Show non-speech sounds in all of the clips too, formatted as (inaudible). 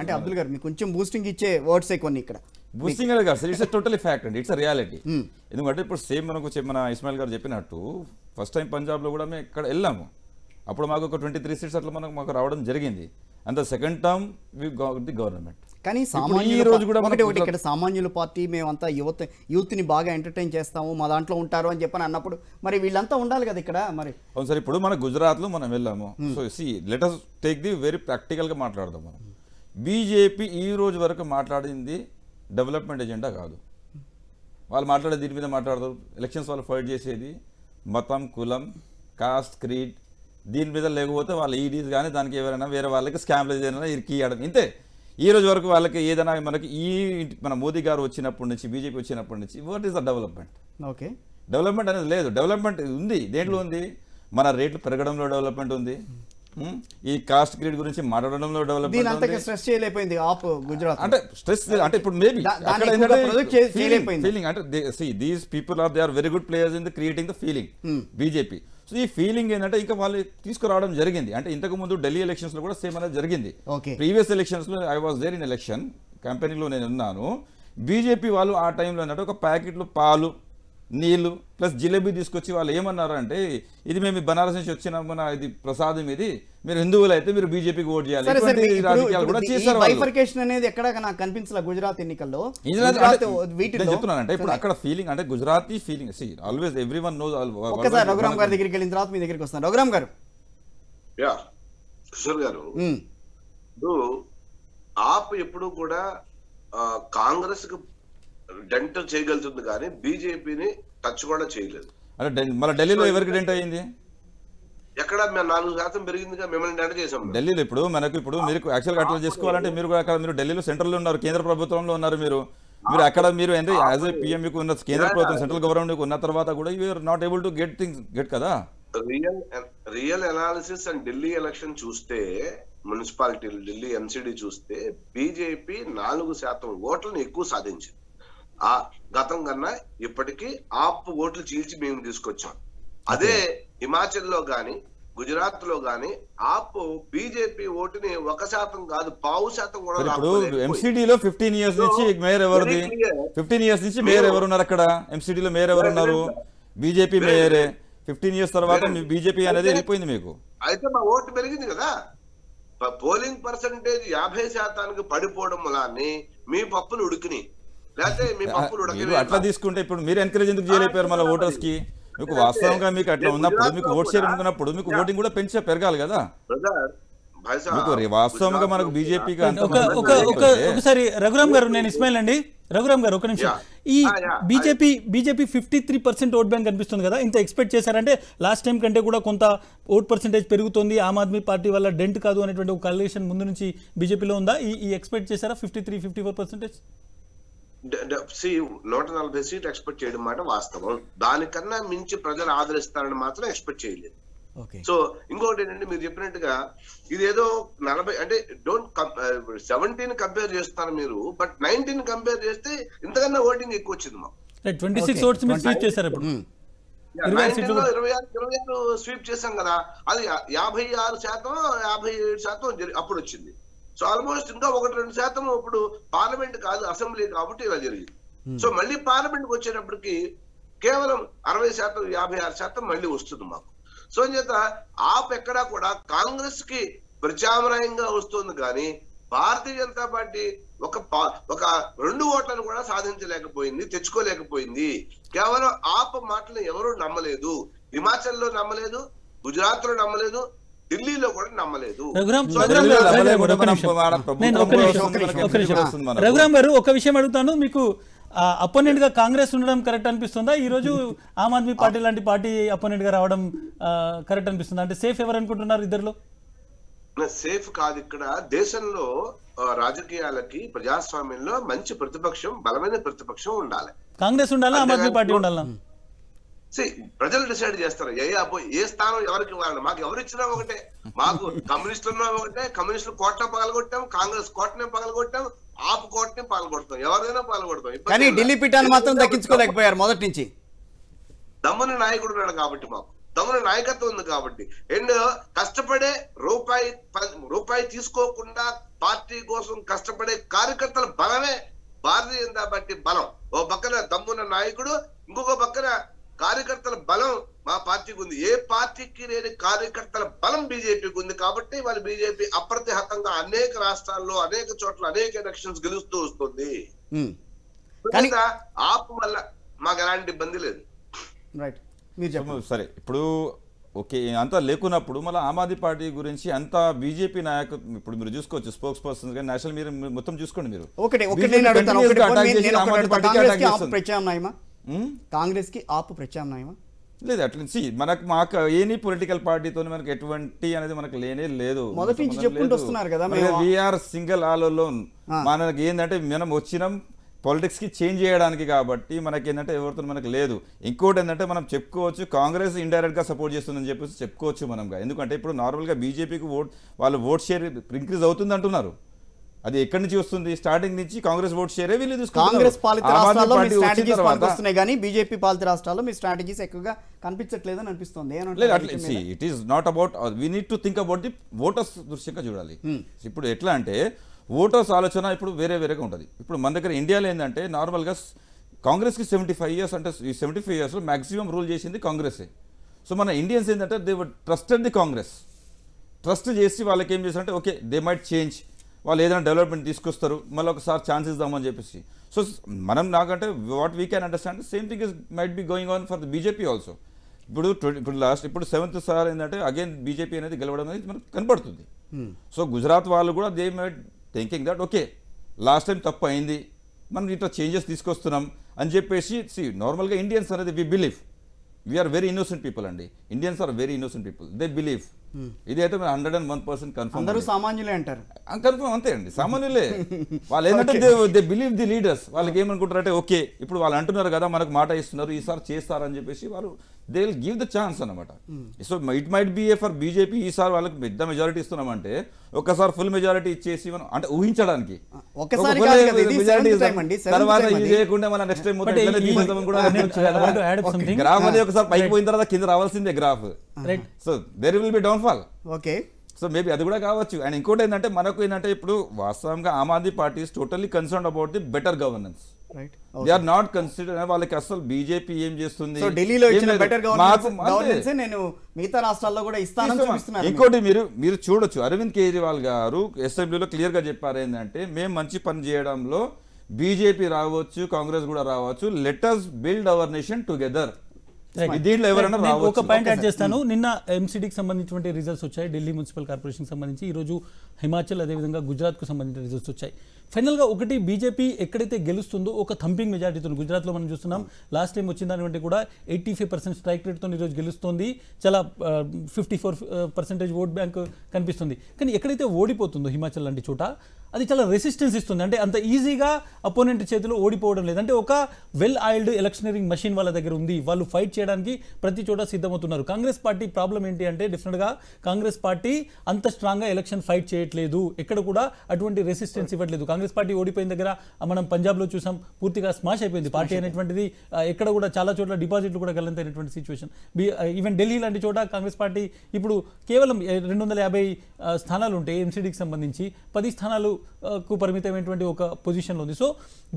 అంటే అబ్దుల్ గారు మీకు కొంచెం బూస్టింగ్ ఇచ్చే వర్డ్స్ కొన్ని ఇక్కడ బూస్టింగ్ అనేది కాదు సార్ ఇట్స్ టోటలీ ఫ్యాక్ట్ అండి ఇట్స్ రియాలిటీ hmm. ఎందుకంటే ఇప్పుడు సేమ్ మనకు మన ఇస్మాయిల్ గారు చెప్పినట్టు ఫస్ట్ టైం పంజాబ్లో కూడా మేము ఇక్కడ వెళ్ళాము అప్పుడు మాకు ఒక ట్వంటీ త్రీ సీట్స్ అట్లా మనకు మాకు రావడం జరిగింది and the second term we the government కానీ సామాన్య రోజు కూడా ఒకటి ఒకటి ఇక్కడ సామాన్యుల పార్టీ మేమంతా యువత యూత్ని బాగా ఎంటర్టైన్ చేస్తాము మా దాంట్లో ఉంటారు అని చెప్పని అన్నప్పుడు మరి వీళ్ళంతా ఉండాలి కదా ఇక్కడ మరి అవును సార్ ఇప్పుడు మన గుజరాత్లో మనం వెళ్ళాము so see let's take the very ప్రాక్టికల్గా మాట్లాడదాం మనం బీజేపీ ఈ రోజు వరకు మాట్లాడింది డెవలప్మెంట్ ఎజెండా కాదు వాళ్ళు మాట్లాడే దీని మీద మాట్లాడతారు ఎలక్షన్స్ వాళ్ళు ఫైట్ చేసేది మతం కులం కాస్ట్ క్రీడ్ దీని మీద లేకపోతే వాళ్ళు ఈడీస్ e కానీ దానికి ఎవరైనా వేరే వాళ్ళకి స్కామ్లు ఏదైనా ఇరికియడం ఇంతే ఈ రోజు వరకు వాళ్ళకి ఏదైనా మనకి ఈ మన మోదీ గారు వచ్చినప్పటి నుంచి బీజేపీ వచ్చినప్పటి నుంచి what is the development okay development అనేది లేదు డెవలప్మెంట్ ఉంది దేంట్లో ఉంది మన రేట్లు పెరగడంలో డెవలప్మెంట్ ఉంది ఈ కాస్ట్ గ్రేడ్ గురించి మాట్లాడడంలో డెవలప్ స్ట్రెస్ ఆప్ గుజరాత్ అంటే స్ట్రెస్ అంటే ఇప్పుడు మేబీ అంటే these people are they are very good players in the creating the feeling BJP so ఈ ఫీలింగ్ ఏంటంటే ఇంకా వాళ్ళు తీసుకురావడం జరిగింది అంటే ఇంతకు ముందు ఢిల్లీ ఎలక్షన్స్ లో కూడా సేమ్ అనేది జరిగింది ప్రీవియస్ ఎలక్షన్స్ లో I was there in election కంపెనీలో నేను ఉన్నాను బీజేపీ వాళ్ళు ఆ టైంలో ఏంటంటే ఒక ప్యాకెట్లు పాలు నీళ్ళు ప్లస్ జిలేబీ తీసుకొచ్చి వాళ్ళు ఏమన్నారు అంటే ఇది మేము బనారస్ నుంచి మన ఇది ప్రసాదం ఇది మీరు హిందువులు అయితే మీరు బీజేపీకి ఓట్ చేయాలి అనేది ఎక్కడ నాకు కనిపించలే గుజరాత్ ఎన్నికల్లో అంటే ఇప్పుడు అక్కడ ఫీలింగ్ అంటే Gujarati feeling always every one knows Raghuram గారి దగ్గరికి వెళ్ళిన తర్వాత మీ దగ్గరికి వస్తాను రఘురామ్ గారు గారు ఆప్ ఎప్పుడు కూడా కాంగ్రెస్ డెంట్ చేయగలుగుతుంది కానీ బీజేపీని టచ్ కూడా చేయలేదు మన మళ్ళీ ఢిల్లీలో ఎవరికి డెంట్ అయ్యింది ఎక్కడ మేము నాలుగు శాతం పెరిగిందిగా మిమ్మల్ని డెంట్ చేసాం ఢిల్లీలో ఇప్పుడు మనకు ఇప్పుడు మీరు యాక్చువల్గా అట్లా చేసుకోవాలంటే మీరు అక్కడ మీరు ఢిల్లీలో లో ఉన్నారు కేంద్ర ప్రభుత్వంలో ఉన్నారు మీరు మీరు అక్కడ మీరు యాజ్ ఏ పిఎంకు ఉన్న కేంద్ర ప్రభుత్వం సెంట్రల్ గవర్నమెంట్ ఉన్న తర్వాత కూడా you're not able to get thing get కదా real real analysis and Delhi election చూస్తే మున్సిపాలిటీలు ఢిల్లీ ఎంసీడీ చూస్తే బీజేపీ నాలుగు శాతం ఓట్లను ఎక్కువ సాధించింది ఆ గతం కన్నా ఇప్పటికీ ఆప్ ఓట్లు చీల్చి మేము తీసుకొచ్చాం అదే హిమాచల్ లో గాని గుజరాత్ లో గాని ఆప్ బీజేపీ ఓటుని ఒక శాతం కాదు పావు శాతం కూడా ఇప్పుడు ఎంసీడీలో ఫిఫ్టీన్ ఇయర్స్ నుంచి మేయర్ ఎవరిది ఫిఫ్టీన్ ఇయర్స్ నుంచి మేయర్ ఎవరున్నారు అక్కడ మేయర్ బీజేపీ మేయరే ఫిఫ్టీన్ ఇయర్స్ తర్వాత మీ బీజేపీ అనేది వెళ్ళిపోయింది మీకు అయితే మా ఓటు పెరిగింది కదా పోలింగ్ పర్సంటేజ్ యాభై శాతానికి పడిపోవడం వలాన్ని మీ పప్పులు ఉడికినాయి మీరు అట్లా తీసుకుంటే ఇప్పుడు మీరు ఎంకరేజ్ ఎందుకు చేయలేపారు మళ్ళీ ఓటర్స్ కి మీకు వాస్తవంగా మీకు అట్లా ఉన్నప్పుడు మీకు ఓట్ షేర్ ఉన్నప్పుడు మీకు ఓటింగ్ కూడా పెంచే పెరగాలి కదా వాస్తవంగా మనకు బీజేపీకి ఒకసారి రఘురామ్ గారు నేను ఇస్మాయిల్ అండి రఘురామ్ గారు ఒక నిమిషం ఈ BJP BJP fifty three percent vote bank కనిపిస్తుంది కదా ఇంత ఎక్స్పెక్ట్ చేశారంటే లాస్ట్ టైం కంటే కూడా కొంత ఓట్ పర్సెంటేజ్ పెరుగుతుంది ఆమ్ ఆద్మీ పార్టీ వల్ల డెంట్ కాదు అనేటువంటి ఒక కలేషన్ ముందు నుంచి బీజేపీలో ఉందా ఈ ఎక్స్పెక్ట్ చేశారా fifty three fifty four percentage నూట నలభై సీట్లు ఎక్స్పెక్ట్ చేయడం మాట వాస్తవం దానికన్నా మించి ప్రజలు ఆదరిస్తారని మాత్రం ఎక్స్పెక్ట్ చేయలేదు సో ఇంకోటి ఏంటంటే మీరు చెప్పినట్టుగా ఇదేదో నలభై అంటే డోంట్ సెవెంటీన్ కంపేర్ చేస్తారు మీరు బట్ నైన్టీన్ కంపేర్ చేస్తే ఇంతకన్నా ఓటింగ్ ఎక్కువ వచ్చింది మాకు ట్వంటీ సిక్స్ ఇరవై స్వీప్ చేసాం కదా అది యాభై ఆరు శాతం యాభై ఏడు శాతం అప్పుడు వచ్చింది సో ఆల్మోస్ట్ ఇంకా ఒకటి రెండు శాతం ఇప్పుడు పార్లమెంట్ కాదు అసెంబ్లీ కాబట్టి ఇలా జరిగింది hmm. సో మళ్ళీ పార్లమెంట్కి వచ్చేటప్పటికి కేవలం అరవై శాతం యాభై ఆరు శాతం మళ్ళీ వస్తుంది మాకు సో చేత ఆప్ ఎక్కడా కూడా కాంగ్రెస్ కి ప్రత్యామ్నాయంగా వస్తుంది కానీ భారతీయ జనతా పార్టీ ఒక ఒక రెండు ఓట్లను కూడా సాధించలేకపోయింది తెచ్చుకోలేకపోయింది కేవలం ఆప్ మాటలు ఎవరు నమ్మలేదు హిమాచల్లో నమ్మలేదు గుజరాత్ లో నమ్మలేదు ఢిల్లీలో కూడా నమ్మలేదు రఘురామ్ గారు ఒక విషయం అడుగుతాను మీకు అపోనెంట్ గా కాంగ్రెస్ ఉండడం కరెక్ట్ అనిపిస్తుందా ఈ రోజు ఆమ్ ఆద్మీ పార్టీ లాంటి పార్టీ అపోనెంట్ గా రావడం కరెక్ట్ అనిపిస్తుందా అంటే సేఫ్ ఎవరు అనుకుంటున్నారు ఇద్దరులో సేఫ్ కాదు ఇక్కడ దేశంలో రాజకీయాలకి ప్రజాస్వామ్యంలో మంచి ప్రతిపక్షం బలమైన ప్రతిపక్షం ఉండాలి కాంగ్రెస్ ఉండాలా ఆమ్ ఆద్మీ పార్టీ ఉండాలా ప్రజలు డిసైడ్ చేస్తారు ఏ అబ్బో ఏ స్థానం ఎవరికి ఇవ్వాలని మాకు ఎవరు ఇచ్చినా ఒకటే మాకు కమ్యూనిస్టులు ఉన్నా ఒకటే కమ్యూనిస్టులు కోట పగలగొట్టాం కాంగ్రెస్ కోటనే పగలగొట్టాం ఆపు కోటని పగలగొడతాం ఎవరైనా పగలగొడతాం కానీ ఢిల్లీ పీఠాన్ని మాత్రం దక్కించుకోలేకపోయారు మొదటి నుంచి దమ్ముని నాయకుడు ఉన్నాడు కాబట్టి మాకు దమ్ముని నాయకత్వం ఉంది కాబట్టి అండ్ కష్టపడే రూపాయి రూపాయి తీసుకోకుండా పార్టీ కోసం కష్టపడే కార్యకర్తల బలమే భారతీయ జనతా పార్టీ బలం ఓ పక్కన దమ్మున్న నాయకుడు ఇంకొక పక్కన కార్యకర్తల బలం మా పార్టీకి ఉంది ఏ పార్టీకి లేని కార్యకర్తల బలం బీజేపీకి ఉంది కాబట్టి వాళ్ళు బీజేపీ అప్రతిహతంగా అనేక రాష్ట్రాల్లో అనేక చోట్ల అనేక ఎలక్షన్స్ గెలుస్తూ వస్తుంది ఆపు వల్ల మాకు ఎలాంటి ఇబ్బంది లేదు రైట్ సరే ఇప్పుడు ఓకే అంతా లేకున్నప్పుడు మళ్ళీ ఆమ్ ఆద్మీ పార్టీ గురించి అంతా బీజేపీ నాయకు ఇప్పుడు మీరు చూసుకోవచ్చు స్పోక్స్ పర్సన్స్ కానీ నేషనల్ మీరు మొత్తం చూసుకోండి మీరు Hmm? కాంగ్రెస్కి ఆపు ప్రత్యామ్నాయమా లేదు అట్లా సి మనకు మాకు ఏని పొలిటికల్ పార్టీతో మనకు ఎటువంటి అనేది మనకు లేనే లేదు మొదటి నుంచి చెప్పుకుంటూ వస్తున్నారు కదా వీఆర్ సింగిల్ ఆల్ లోన్ మనకి ఏంటంటే మనం వచ్చినాం కి చేంజ్ చేయడానికి కాబట్టి మనకి ఏంటంటే ఎవరితో మనకు లేదు ఇంకోటి ఏంటంటే మనం చెప్పుకోవచ్చు కాంగ్రెస్ ఇండైరెక్ట్ గా సపోర్ట్ చేస్తుందని చెప్పేసి చెప్పుకోవచ్చు మనం ఎందుకంటే ఇప్పుడు నార్మల్గా బీజేపీకి ఓట్ వాళ్ళు ఓట్ షేర్ ఇంక్రీజ్ అవుతుంది అంటున్నారు అది ఎక్కడి నుంచి వస్తుంది స్టార్టింగ్ నుంచి కాంగ్రెస్ ఓట్ షేరే వీళ్ళు కాంగ్రెస్ పాలిత రాష్ట్రాల్లో మీ స్ట్రాటజీస్ పనికొస్తున్నాయి కానీ బీజేపీ పాలిత రాష్ట్రాల్లో మీ స్ట్రాటజీస్ ఎక్కువగా కనిపించట్లేదని అనిపిస్తుంది it is not about we need to think about the voters దృశ్యంగా చూడాలి hmm. ఇప్పుడు ఎట్లా అంటే ఓటర్స్ ఆలోచన ఇప్పుడు వేరే వేరేగా ఉంటుంది ఇప్పుడు మన దగ్గర ఇండియాలో ఏంటంటే నార్మల్గా కాంగ్రెస్కి సెవెంటీ ఫైవ్ ఇయర్స్ అంటే ఈ సెవెంటీ ఫైవ్ ఇయర్స్లో మాక్సిమం రూల్ చేసింది కాంగ్రెసే సో మన ఇండియన్స్ ఏంటంటే they would trusted the Congress trust చేసి వాళ్ళకి ఏం చేస్తారంటే ఓకే దే మైట్ చేంజ్ వాళ్ళు ఏదైనా డెవలప్మెంట్ తీసుకొస్తారు మళ్ళీ ఒకసారి ఛాన్స్ ఇద్దామని చెప్పేసి సో మనం నాకంటే what we can understand same thing is might be going on for the BJP also ఇప్పుడు ఇప్పుడు లాస్ట్ ఇప్పుడు సెవెంత్ సార్ ఏంటంటే అగైన్ బీజేపీ అనేది గెలవడం అనేది మనకు కనపడుతుంది సో hmm. గుజరాత్ వాళ్ళు కూడా they might thinking that okay last time తప్పు అయింది మనం ఇట్లా చేంజెస్ తీసుకొస్తున్నాం అని చెప్పేసి సి నార్మల్గా ఇండియన్స్ అనేది we believe we are very innocent people అండి Indians are very innocent people they believe ఇదైతే మీరు hundred and one percent confirm అందరూ సామాన్యులే అంటారు కన్ఫర్మ్ అంతే అండి సామాన్యులే (laughs) వాళ్ళు ఏంటంటే దే బిలీవ్ ది లీడర్స్ వాళ్ళకి ఏమనుకుంటారంటే ఓకే ఇప్పుడు వాళ్ళు అంటున్నారు కదా మనకు మాట ఇస్తున్నారు ఈసారి చేస్తారని చెప్పేసి వాళ్ళు they will give the chance అనమాట so it might be for BJP ఈసారి వాళ్ళకి పెద్ద మెజారిటీ ఇస్తున్నామంటే ఒక్కసారి ఫుల్ మెజారిటీ ఇచ్చేసి మనం అంటే ఊహించడానికి తర్వాత ఇది మన నెక్స్ట్ గ్రాఫ్ అది ఒకసారి పైకి పోయిన తర్వాత కింద రావాల్సిందే graph so there will be downfall okay so maybe అది కూడా కావచ్చు అండ్ ఇంకోటి ఏంటంటే మనకు ఏంటంటే ఇప్పుడు వాస్తవంగా Aam Aadmi Party is totally concern about the better governance they are not consider వాళ్ళకి అసలు బీజేపీ ఏం చేస్తుంది ఢిల్లీలో బెటర్ గవర్నెన్స్ నేను మిగతా రాష్ట్రాల్లో కూడా ఇస్తాను ఇంకోటి మీరు మీరు చూడొచ్చు అరవింద్ కేజ్రీవాల్ గారు అసెంబ్లీలో క్లియర్ గా చెప్పారు ఏంటంటే మేము మంచి పని చేయడంలో బీజేపీ రావచ్చు కాంగ్రెస్ కూడా రావచ్చు let us build our nation together దీంట్లో ఎవరైనా ఒక పాయింట్ యాడ్ చేస్తాను hmm. నిన్న ఎంసీడీకి సంబంధించినటువంటి రిజల్ట్స్ వచ్చాయి ఢిల్లీ మున్సిపల్ కార్పొరేషన్కి సంబంధించి ఈరోజు హిమాచల్ అదేవిధంగా గుజరాత్కు సంబంధించిన రిజల్ట్స్ వచ్చాయి ఫైనల్గా ఒకటి బీజేపీ ఎక్కడైతే గెలుస్తుందో ఒక థంపింగ్ మెజార్టీతో గుజరాత్లో మనం చూస్తున్నాం లాస్ట్ టైం వచ్చిన దాని కూడా ఎయిటీ ఫైవ్ పర్సెంట్ స్ట్రైక్ రేట్తో ఈరోజు గెలుస్తుంది చాలా fifty four percentage vote bank కనిపిస్తుంది కానీ ఎక్కడైతే ఓడిపోతుందో హిమాచల్ లాంటి చోట అది చాలా రెసిస్టెన్స్ ఇస్తుంది అంటే అంత ఈజీగా అపోనెంట్ చేతిలో ఓడిపోవడం లేదు అంటే ఒక వెల్ ఆయిల్డ్ ఎలక్షనరింగ్ మెషిన్ వాళ్ళ దగ్గర ఉంది వాళ్ళు ఫైట్ చేయడానికి ప్రతి చోట సిద్ధమవుతున్నారు కాంగ్రెస్ పార్టీ ప్రాబ్లం ఏంటి అంటే డిఫరెంట్గా కాంగ్రెస్ పార్టీ అంత స్ట్రాంగ్గా ఎలక్షన్ ఫైట్ చేయట్లేదు ఎక్కడ కూడా అటువంటి రెసిస్టెన్స్ ఇవ్వట్లేదు కాంగ్రెస్ పార్టీ ఓడిపోయిన దగ్గర మనం పంజాబ్లో చూసాం పూర్తిగా స్మాష్ అయిపోయింది పార్టీ అనేటువంటిది ఎక్కడ కూడా చాలా చోట్ల డిపాజిట్లు కూడా గలంతైనటువంటి సిచ్యువేషన్ ఈవెన్ ఢిల్లీ లాంటి చోట కాంగ్రెస్ పార్టీ ఇప్పుడు కేవలం రెండు వందల యాభై స్థానాలు ఉంటాయి ఎంసీడీకి సంబంధించి పది స్థానాలకు పరిమితమైనటువంటి ఒక పొజిషన్లో ఉంది సో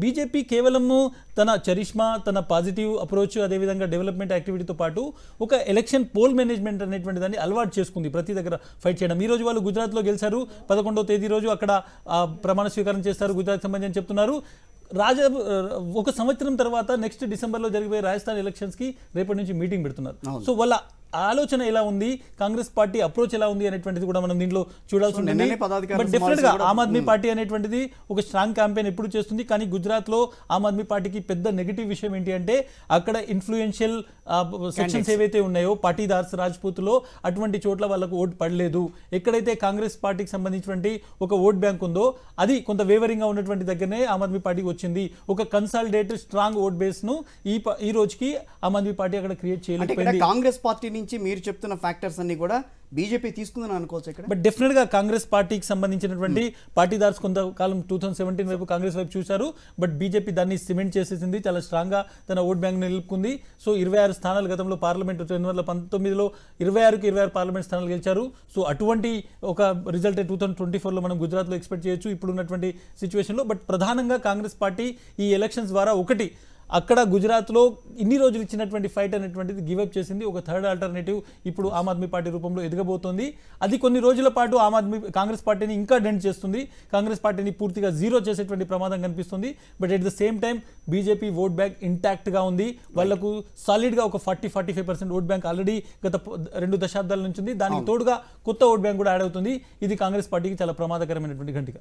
బీజేపీ కేవలము తన చరిష్మా తన పాజిటివ్ అప్రోచ్ అదేవిధంగా డెవలప్మెంట్ యాక్టివిటీతో పాటు ఒక ఎలక్షన్ పోల్ మేనేజ్మెంట్ అనేటువంటి దాన్ని అలవాటు చేసుకుంది ప్రతి దగ్గర ఫైట్ చేయడం ఈ రోజు వాళ్ళు గుజరాత్లో గెలిచారు పదకొండో తేదీ రోజు అక్కడ ప్రమాణ స్వీకారం చేస్తారు గుజరాత్ సంబంధించి చెప్తున్నారు రాజా ఒక సంవత్సరం తర్వాత నెక్స్ట్ డిసెంబర్లో జరిగిపోయే రాజస్థాన్ ఎలక్షన్స్కి రేపటి నుంచి మీటింగ్ పెడుతున్నారు సో వాళ్ళ ఆలోచన ఎలా ఉంది కాంగ్రెస్ పార్టీ అప్రోచ్ ఎలా ఉంది అనేటువంటిది కూడా మనం దీంట్లో చూడాల్సి ఉంటుంది బట్ డెఫినెట్ గా ఆమ్ ఆద్మీ పార్టీ అనేటువంటిది ఒక స్ట్రాంగ్ క్యాంపెయిన్ ఎప్పుడు చేస్తుంది కానీ గుజరాత్ లో ఆమ్ ఆద్మీ పార్టీకి పెద్ద నెగిటివ్ విషయం ఏంటి అంటే అక్కడ ఇన్ఫ్లుయెన్షియల్ సెక్షన్స్ ఏవైతే ఉన్నాయో పార్టీదార్స్ రాజ్పూత్ లో అటువంటి చోట్ల వాళ్ళకు ఓటు పడలేదు ఎక్కడైతే కాంగ్రెస్ పార్టీకి సంబంధించినటువంటి ఒక ఓట్ బ్యాంక్ ఉందో అది కొంత వేవరింగ్ గా ఉన్నటువంటి దగ్గరనే ఆమ్ ఆద్మీ పార్టీకి వచ్చింది ఒక కన్సాలిడేటెడ్ స్ట్రాంగ్ ఓట్ బేస్ ను ఈ ఈ రోజుకి ఆమ్ ఆద్మీ పార్టీ అక్కడ క్రియేట్ చేయలేదు కాంగ్రెస్ పార్టీని సంబంధించి మీరు చెప్తున్న ఫ్యాక్టర్స్ అన్ని కూడా బీజేపీ తీసుకుందని అనుకోవచ్చు ఇక్కడ బట్ డెఫినెట్ గా కాంగ్రెస్ పార్టీకి సంబంధించినటువంటి పార్టీదార్స్ కొంతకాలం టూ థౌసండ్ సెవెంటీన్ వైపు కాంగ్రెస్ వైపు చూశారు బట్ బీజేపీ దాన్ని సిమెంట్ చేసేసింది చాలా స్ట్రాంగ్ గా తన ఓట్ బ్యాంక్ నిలుపుకుంది సో ఇరవై ఆరు స్థానాలు గతంలో పార్లమెంట్ రెండు వందల పంతొమ్మిదిలో ఇరవై ఆరుకి ఇరవై ఆరు పార్లమెంట్ స్థానాలు గెలిచారు సో అటువంటి ఒక రిజల్ట్ టూ థౌసండ్ ట్వంటీ ఫోర్లో మనం గుజరాత్లో ఎక్స్పెక్ట్ చేయొచ్చు ఇప్పుడు ఉన్నటువంటి సిచ్యువేషన్లో బట్ ప్రధానంగా కాంగ్రెస్ పార్టీ ఈ ఎలక్షన్స్ ద్వారా ఒకటి అక్కడ గుజరాత్లో ఇన్ని రోజులు ఇచ్చినటువంటి ఫైట్ అనేటువంటిది గివప్ చేసింది ఒక థర్డ్ ఆల్టర్నేటివ్ ఇప్పుడు ఆమ్ ఆద్మీ పార్టీ రూపంలో ఎదగబోతోంది అది కొన్ని రోజుల పాటు ఆమ్ ఆద్మీ కాంగ్రెస్ పార్టీని ఇంకా డెంట్ చేస్తుంది కాంగ్రెస్ పార్టీని పూర్తిగా జీరో చేసేటువంటి ప్రమాదం కనిపిస్తుంది but at the same time BJP vote bank ఇంటాక్ట్గా ఉంది వాళ్లకు సాలిడ్గా ఒక forty forty five percent vote bank already గత రెండు దశాబ్దాల నుంచి ఉంది దానికి తోడుగా కొత్త ఓట్ బ్యాంక్ కూడా యాడ్ అవుతుంది ఇది కాంగ్రెస్ పార్టీకి చాలా ప్రమాదకరమైనటువంటి గంటిక